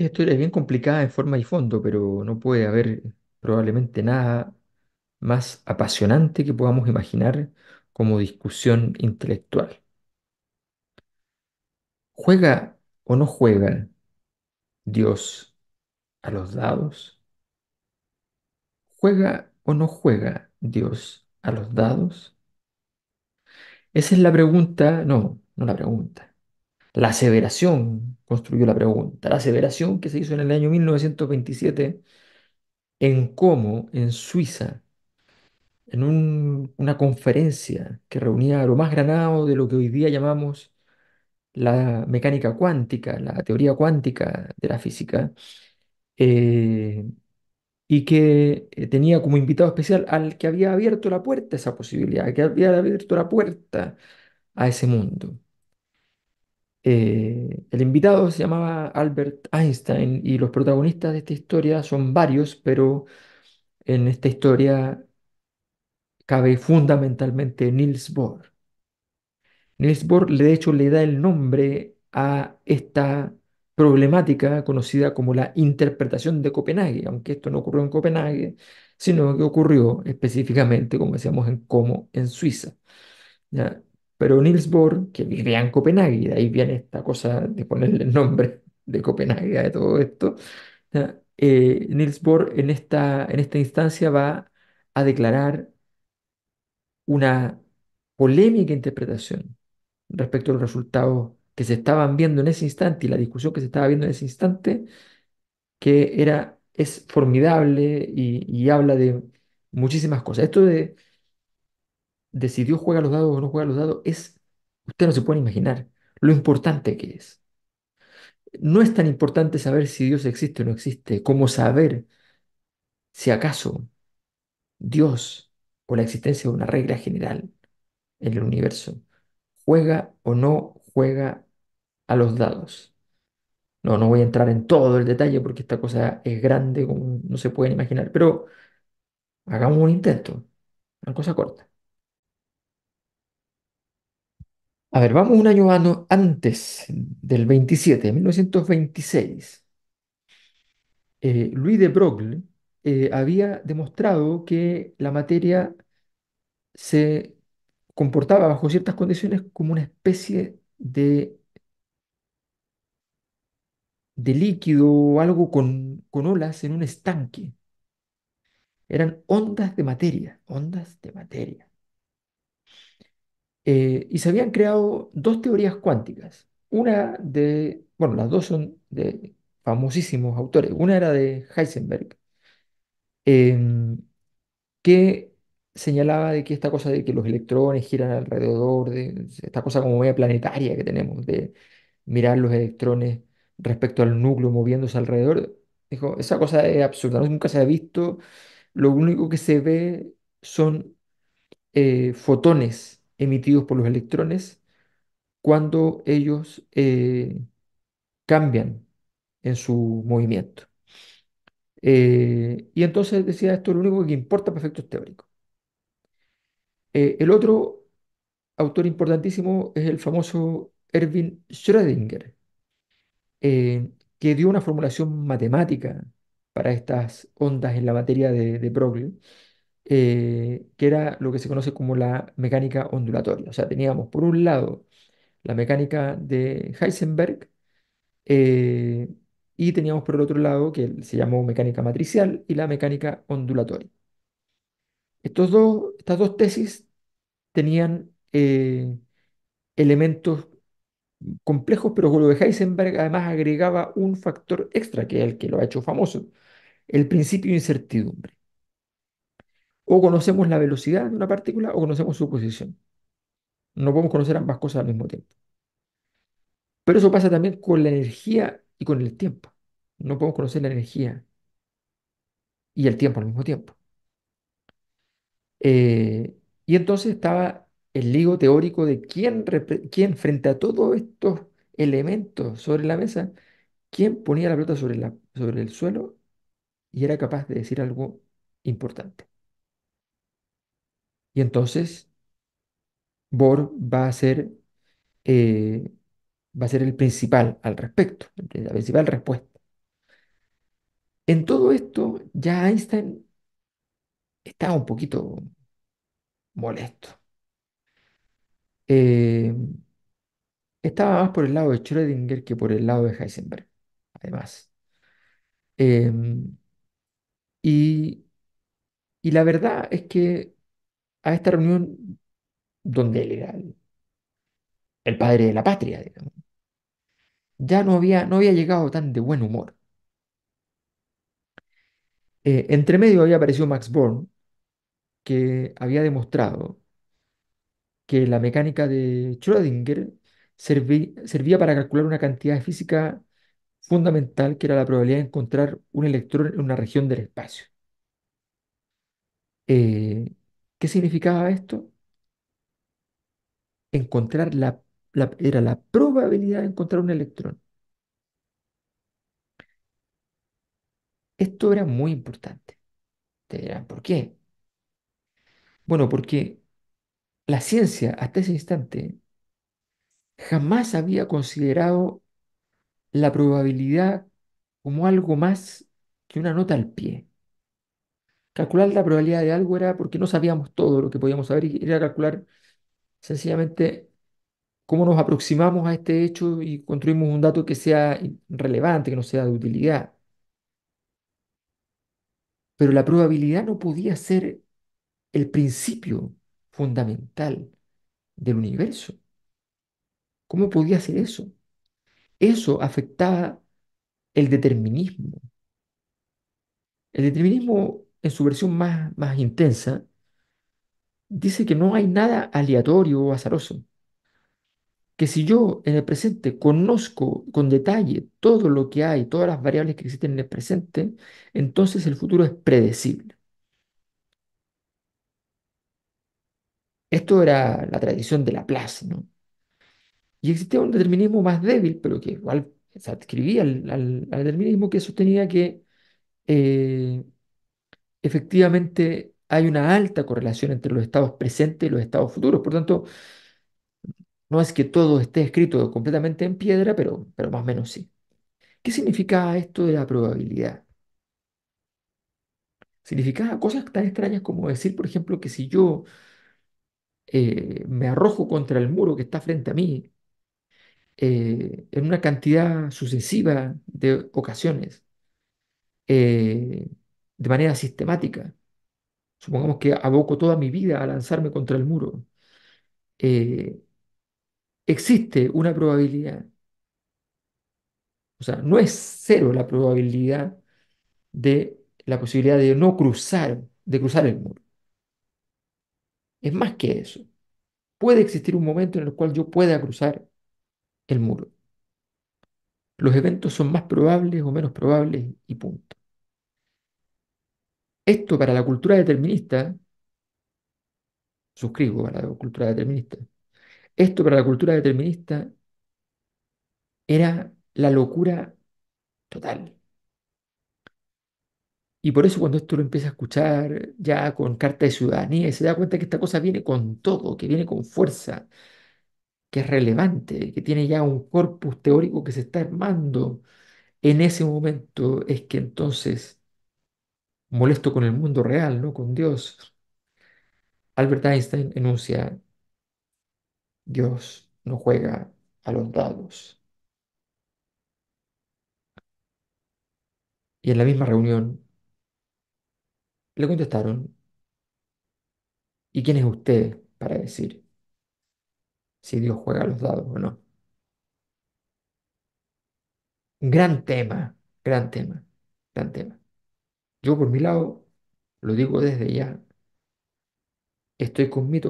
Esta historia es bien complicada en forma y fondo, pero no puede haber probablemente nada más apasionante que podamos imaginar como discusión intelectual. ¿Juega o no juega Dios a los dados? ¿Juega o no juega Dios a los dados? Esa es la pregunta, no, no la pregunta. La aseveración construyó la pregunta. La aseveración que se hizo en el año 1927 en Como, en Suiza, en una conferencia que reunía lo más granado de lo que hoy día llamamos la mecánica cuántica, la teoría cuántica de la física, eh, y que eh, tenía como invitado especial al que había abierto la puerta a esa posibilidad, al que había abierto la puerta a ese mundo. Eh, el invitado se llamaba Albert Einstein y los protagonistas de esta historia son varios, pero en esta historia cabe fundamentalmente Niels Bohr. Niels Bohr, de hecho, le da el nombre a esta problemática conocida como la interpretación de Copenhague, aunque esto no ocurrió en Copenhague, sino que ocurrió específicamente, como decíamos, en Como, en Suiza. Pero Niels Bohr, que vivía en Copenhague, y de ahí viene esta cosa de ponerle el nombre de Copenhague a todo esto, eh, Niels Bohr en esta, en esta instancia va a declarar una polémica interpretación respecto a los resultados que se estaban viendo en ese instante y la discusión que se estaba viendo en ese instante, que era, es formidable y, y habla de muchísimas cosas. Esto de de si Dios juega los dados o no juega los dados es, usted no se puede imaginar lo importante que es. No es tan importante saber si Dios existe o no existe como saber si acaso Dios o la existencia de una regla general en el universo juega o no juega a los dados. No, no voy a entrar en todo el detalle porque esta cosa es grande como no se pueden imaginar, pero hagamos un intento, una cosa corta. A ver, vamos un año antes del 27, 1926. Eh, Louis de Broglie eh, había demostrado que la materia se comportaba bajo ciertas condiciones como una especie de, de líquido o algo con olas en un estanque. Eran ondas de materia, ondas de materia. Eh, y se habían creado dos teorías cuánticas. Una de, bueno, las dos son de famosísimos autores. Una era de Heisenberg, em, que señalaba de que esta cosa de que los electrones giran alrededor, de esta cosa como media planetaria que tenemos, de mirar los electrones respecto al núcleo moviéndose alrededor, dijo, esa cosa es absurda, nunca se ha visto, lo único que se ve son eh, fotones emitidos por los electrones cuando ellos eh, cambian en su movimiento. Eh, y entonces decía, esto es lo único que importa para efectos teóricos. Eh, el otro autor importantísimo es el famoso Erwin Schrödinger, que dio una formulación matemática para estas ondas en la materia de, de Broglie, eh, que era lo que se conoce como la mecánica ondulatoria. O sea, teníamos por un lado la mecánica de Heisenberg eh, y teníamos por el otro lado que se llamó mecánica matricial y la mecánica ondulatoria. Estos dos, estas dos tesis tenían eh, elementos complejos, pero lo de Heisenberg además agregaba un factor extra, que es el que lo ha hecho famoso, el principio de incertidumbre. O conocemos la velocidad de una partícula o conocemos su posición. No podemos conocer ambas cosas al mismo tiempo. Pero eso pasa también con la energía y con el tiempo. No podemos conocer la energía y el tiempo al mismo tiempo. Eh, y entonces estaba el ligo teórico de quién, quién, frente a todos estos elementos sobre la mesa, quién ponía la pelota sobre, sobre el suelo y era capaz de decir algo importante. Y entonces Bohr va a ser, eh, va a ser el principal al respecto, la principal respuesta. En todo esto, ya Einstein estaba un poquito molesto. Eh, estaba más por el lado de Schrödinger que por el lado de Heisenberg, además. Em, y, y la verdad es que a esta reunión donde él era el, padre de la patria, digamos. Ya no había, no había llegado tan de buen humor. Eh, entre medio había aparecido Max Born, que había demostrado que la mecánica de Schrödinger servía para calcular una cantidad física fundamental que era la probabilidad de encontrar un electrón en una región del espacio. Eh, ¿Qué significaba esto? Encontrar la, era la probabilidad de encontrar un electrón. Esto era muy importante. Te ¿por qué? Bueno, porque la ciencia hasta ese instante jamás había considerado la probabilidad como algo más que una nota al pie calcular la probabilidad de algo era porque no sabíamos todo lo que podíamos saber y era calcular sencillamente cómo nos aproximamos a este hecho y construimos un dato que sea relevante, que no sea de utilidad. Pero la probabilidad no podía ser el principio fundamental del universo. ¿Cómo podía ser eso? Eso afectaba el determinismo. El determinismo en su versión más, más intensa, dice que no hay nada aleatorio o azaroso. Que si yo en el presente conozco con detalle todo lo que hay, todas las variables que existen en el presente, entonces el futuro es predecible. Esto era la tradición de Laplace, ¿no? Y existía un determinismo más débil, pero que igual se adscribía al, determinismo que sostenía que eh, efectivamente hay una alta correlación entre los estados presentes y los estados futuros. Por tanto, no es que todo esté escrito completamente en piedra, pero, pero más o menos sí. ¿Qué significa esto de la probabilidad? significa cosas tan extrañas como decir, por ejemplo, que si yo eh, me arrojo contra el muro que está frente a mí eh, en una cantidad sucesiva de ocasiones, eh, de manera sistemática. Supongamos que aboco toda mi vida a lanzarme contra el muro. Eh, existe una probabilidad, o sea, no es cero la probabilidad de la posibilidad de no cruzar, de cruzar el muro. Es más que eso. Puede existir un momento en el cual yo pueda cruzar el muro. Los eventos son más probables o menos probables y punto. Esto para la cultura determinista, suscribo para la cultura determinista, esto para la cultura determinista era la locura total. Y por eso cuando esto lo empieza a escuchar ya con carta de ciudadanía y se da cuenta que esta cosa viene con todo, que viene con fuerza, que es relevante, que tiene ya un corpus teórico que se está armando, en ese momento es que entonces molesto con el mundo real, no con Dios. Albert Einstein enuncia, Dios no juega a los dados. Y en la misma reunión le contestaron, ¿y quién es usted para decir si Dios juega a los dados o no? Gran tema, gran tema, gran tema. Yo por mi lado, lo digo desde ya, estoy con mi